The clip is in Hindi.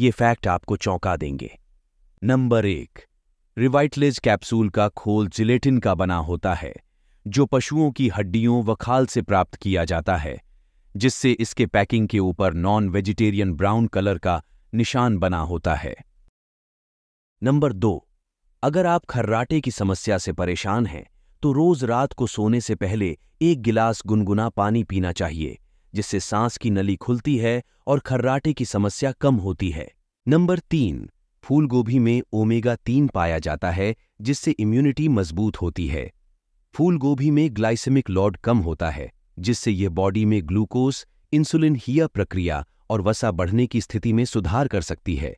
ये फैक्ट आपको चौंका देंगे नंबर एक रिवाइटलेज कैप्सूल का खोल जिलेटिन का बना होता है जो पशुओं की हड्डियों व खाल से प्राप्त किया जाता है जिससे इसके पैकिंग के ऊपर नॉन वेजिटेरियन ब्राउन कलर का निशान बना होता है नंबर दो अगर आप खर्राटे की समस्या से परेशान हैं तो रोज रात को सोने से पहले एक गिलास गुनगुना पानी पीना चाहिए जिससे सांस की नली खुलती है और खर्राटे की समस्या कम होती है नंबर तीन फूलगोभी में ओमेगा तीन पाया जाता है जिससे इम्यूनिटी मजबूत होती है फूलगोभी में ग्लाइसेमिक लॉड कम होता है जिससे यह बॉडी में ग्लूकोस इंसुलिन हिया प्रक्रिया और वसा बढ़ने की स्थिति में सुधार कर सकती है